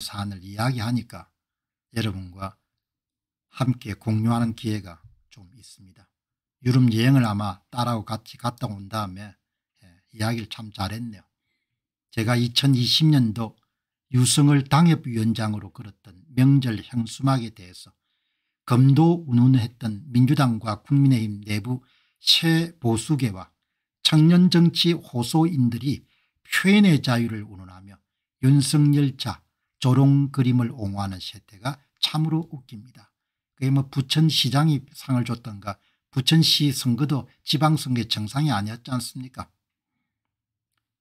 사안을 이야기하니까 여러분과 함께 공유하는 기회가 좀 있습니다. 유럽 여행을 아마 딸하고 같이 갔다 온 다음에 예, 이야기를 참 잘했네요. 제가 2020년도 유승을 당협위원장으로 걸었던 명절 향수막에 대해서 검도 운운했던 민주당과 국민의힘 내부 새 보수계와 청년 정치 호소인들이 표현의 자유를 운운하며 윤석열 자 조롱 그림을 옹호하는 세태가 참으로 웃깁니다. 그게 뭐 부천시장이 상을 줬던가 부천시 선거도 지방선거 정상이 아니었지 않습니까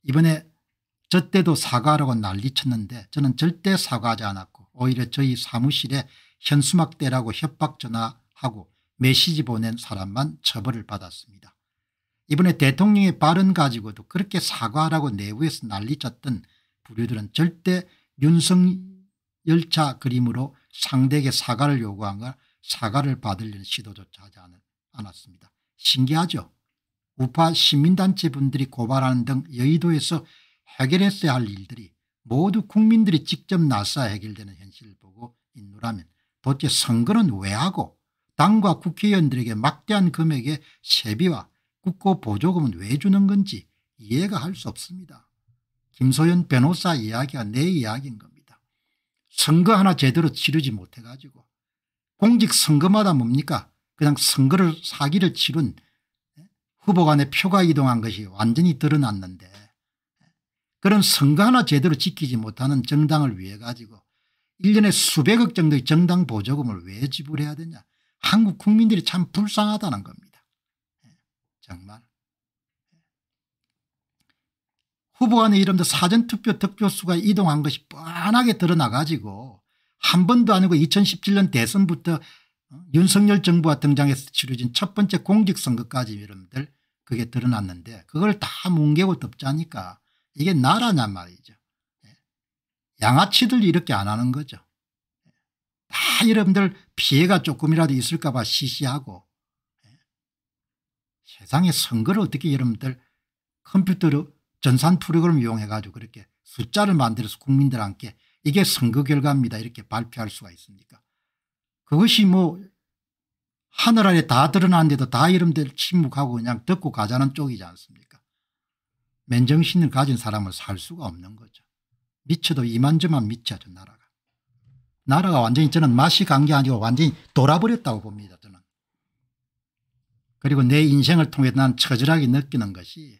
이번에 저 때도 사과라고 난리쳤는데 저는 절대 사과하지 않았고 오히려 저희 사무실에 현수막 대라고 협박 전화하고 메시지 보낸 사람만 처벌을 받았습니다. 이번에 대통령의 발언 가지고도 그렇게 사과라고 내부에서 난리쳤던 부류들은 절대 윤석열차 그림으로 상대에게 사과를 요구한 걸 사과를 받으려는 시도조차 하지 않았습니다. 신기하죠. 우파 시민단체 분들이 고발하는 등 여의도에서 해결했어야 할 일들이 모두 국민들이 직접 나서야 해결되는 현실을 보고 있노라면 도대체 선거는 왜 하고 당과 국회의원들에게 막대한 금액의 세비와 국고 보조금은 왜 주는 건지 이해가 할 수 없습니다. 김소연 변호사 이야기가 내 이야기인 겁니다. 선거 하나 제대로 치르지 못해가지고 공직선거마다 뭡니까 그냥 선거를 사기를 치른 예? 후보 간의 표가 이동한 것이 완전히 드러났는데 그런 선거 하나 제대로 지키지 못하는 정당을 위해 가지고 1년에 수백억 정도의 정당 보조금을 왜 지불해야 되냐 한국 국민들이 참 불쌍하다는 겁니다. 예, 정말. 후보 안에 이름도 사전투표 득표수가 이동한 것이 뻔하게 드러나가지고 한 번도 아니고 2017년 대선부터 어, 윤석열 정부와 등장해서 치러진 첫 번째 공직선거까지 여러분들 그게 드러났는데 그걸 다 뭉개고 덮자니까 이게 나라냐 말이죠. 예. 양아치들 이렇게 안 하는 거죠. 예. 다 여러분들 피해가 조금이라도 있을까 봐 시시하고 예. 세상에 선거를 어떻게 여러분들 컴퓨터로 전산 프로그램을 이용해가지고 그렇게 숫자를 만들어서 국민들한테 이게 선거 결과입니다 이렇게 발표할 수가 있습니까 그것이 뭐 하늘 아래 다 드러나는데도 다 이름들 침묵하고 그냥 듣고 가자는 쪽이지 않습니까 맨정신을 가진 사람을 살 수가 없는 거죠 미쳐도 이만저만 미쳐죠 나라가 나라가 완전히 저는 맛이 간 게 아니고 완전히 돌아버렸다고 봅니다 저는 그리고 내 인생을 통해 난 처절하게 느끼는 것이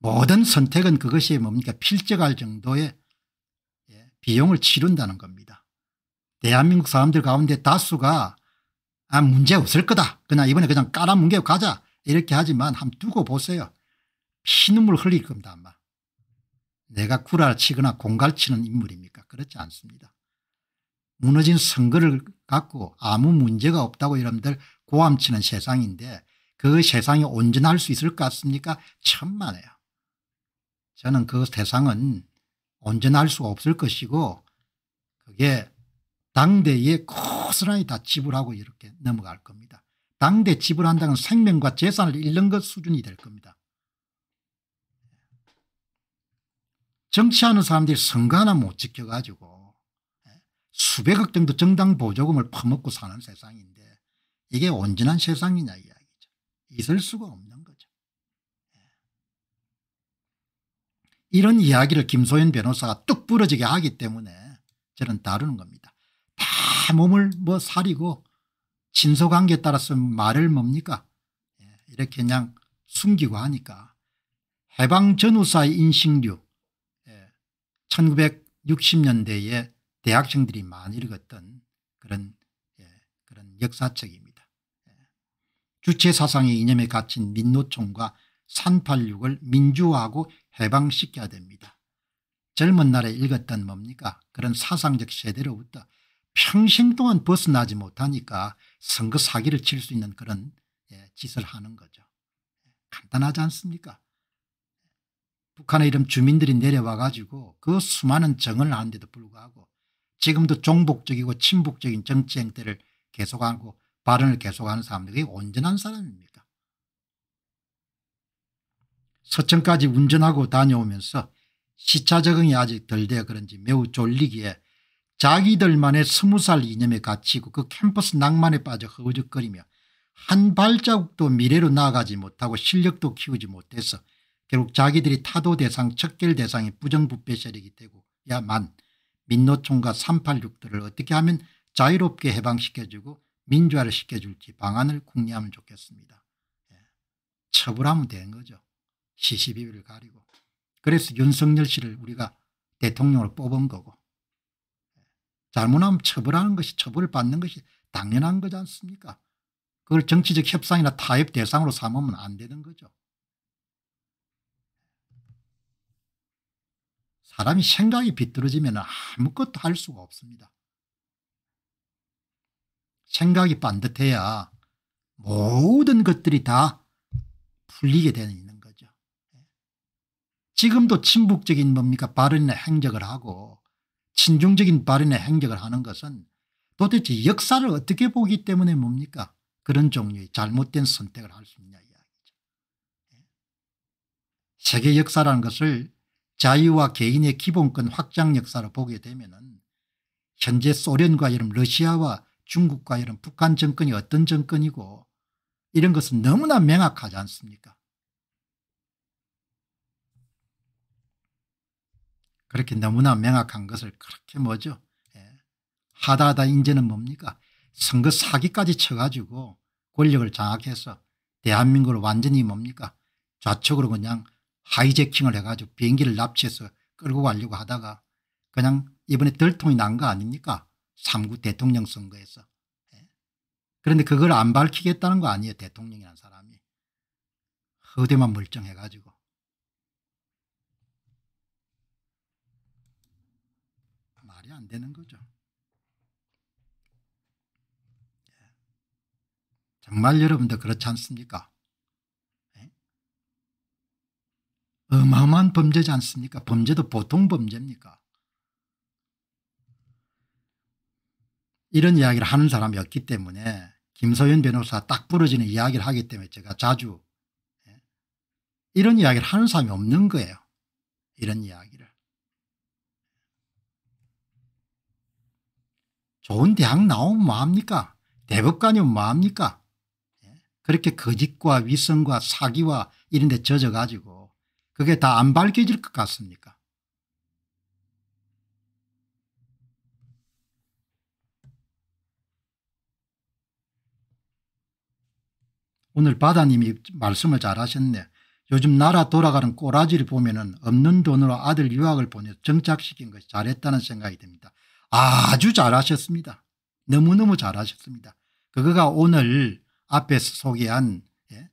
모든 선택은 그것이 뭡니까 필적할 정도의 예, 비용을 치른다는 겁니다. 대한민국 사람들 가운데 다수가 아 문제 없을 거다. 그러나 이번에 그냥 깔아뭉개고 가자 이렇게 하지만 한번 두고 보세요. 피눈물 흘릴 겁니다 아마. 내가 구라치거나 공갈치는 인물입니까 그렇지 않습니다. 무너진 선거를 갖고 아무 문제가 없다고 여러분들 고함치는 세상인데 그 세상이 온전할 수 있을 것 같습니까? 천만에요. 저는 그 세상은 온전할 수가 없을 것이고 그게 당대에 고스란히 다 지불하고 이렇게 넘어갈 겁니다. 당대 지불한다는 생명과 재산을 잃는 것 수준이 될 겁니다. 정치하는 사람들이 선거 하나 못 지켜가지고 수백억 정도 정당 보조금을 퍼먹고 사는 세상인데 이게 온전한 세상이냐 이야기죠. 있을 수가 없는 이런 이야기를 김소연 변호사가 뚝 부러지게 하기 때문에 저는 다루는 겁니다. 다 몸을 뭐 사리고 친소관계에 따라서 말을 뭡니까 예, 이렇게 그냥 숨기고 하니까 해방 전후사의 인식류 1960년대에 예, 대학생들이 많이 읽었던 그런 예, 그런 역사책입니다. 주체 사상의 이념에 갇힌 민노총과 386을 민주화하고 해방시켜야 됩니다. 젊은 날에 읽었던 뭡니까 그런 사상적 세대로부터 평생 동안 벗어나지 못하니까 선거 사기를 칠 수 있는 그런 예, 짓을 하는 거죠. 간단하지 않습니까 북한의 이런 주민들이 내려와 가지고 그 수많은 정을 하는데도 불구하고 지금도 종복적이고 친북적인 정치 행태를 계속하고 발언을 계속하는 사람들이 온전한 사람입니다. 서천까지 운전하고 다녀오면서 시차 적응이 아직 덜 되어 그런지 매우 졸리기에 자기들만의 스무 살 이념에 갇히고 그 캠퍼스 낭만에 빠져 허우적거리며 한 발자국도 미래로 나아가지 못하고 실력도 키우지 못해서 결국 자기들이 타도 대상 척결 대상이 부정부패 세력이 되고야만 민노총과 386들을 어떻게 하면 자유롭게 해방시켜주고 민주화를 시켜줄지 방안을 궁리하면 좋겠습니다. 예. 처벌하면 되는 거죠. 시시비비를 가리고 그래서 윤석열 씨를 우리가 대통령으로 뽑은 거고 잘못하면 처벌하는 것이 처벌받는 을 것이 당연한 거지 않습니까 그걸 정치적 협상이나 타협 대상으로 삼으면 안 되는 거죠 사람이 생각이 비뚤어지면 아무것도 할 수가 없습니다 생각이 반듯해야 모든 것들이 다 풀리게 되는 지금도 친북적인 뭡니까 발언의 행적을 하고 친중적인 발언의 행적을 하는 것은 도대체 역사를 어떻게 보기 때문에 뭡니까 그런 종류의 잘못된 선택을 할 수 있냐 이야기죠. 예. 세계 역사라는 것을 자유와 개인의 기본권 확장 역사로 보게 되면 현재 소련과 이런 러시아와 중국과 이런 북한 정권이 어떤 정권이고 이런 것은 너무나 명확하지 않습니까 그렇게 너무나 명확한 것을 그렇게 뭐죠 예. 하다하다 인제는 뭡니까 선거 사기까지 쳐가지고 권력을 장악해서 대한민국을 완전히 뭡니까 좌측으로 그냥 하이제킹을 해가지고 비행기를 납치해서 끌고 가려고 하다가 그냥 이번에 들통이 난 거 아닙니까 3구 대통령 선거에서 예. 그런데 그걸 안 밝히겠다는 거 아니에요 대통령이라 사람이 허대만 멀쩡해가지고 말이 안 되는 거죠. 예. 정말 여러분들 그렇지 않습니까? 예? 어마어마한 범죄지 않습니까? 범죄도 보통 범죄입니까? 이런 이야기를 하는 사람이 없기 때문에 김소연 변호사 딱 부러지는 이야기를 하기 때문에 제가 자주 예? 이런 이야기를 하는 사람이 없는 거예요. 이런 이야기. 좋은 대학 나오면 뭐합니까 대법관이면 뭐합니까 예? 그렇게 거짓과 위선과 사기와 이런 데 젖어가지고 그게 다 안 밝혀질 것 같습니까 오늘 바다님이 말씀을 잘하셨네. 요즘 나라 돌아가는 꼬라지를 보면 없는 돈으로 아들 유학을 보내 정착시킨 것이 잘했다는 생각이 듭니다. 아주 잘하셨습니다. 너무너무 잘하셨습니다. 그거가 오늘 앞에서 소개한 예,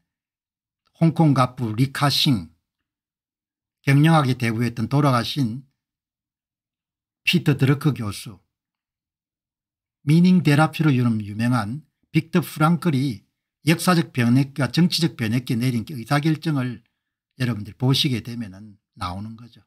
홍콩 가부 리카싱 경영학에 대부했던 돌아가신 피터 드러크 교수 미닝 데라피로 유명한 빅터 프랑클이 역사적 변혁과 정치적 변혁기에 내린 그 의사결정을 여러분들 보시게 되면 나오는 거죠.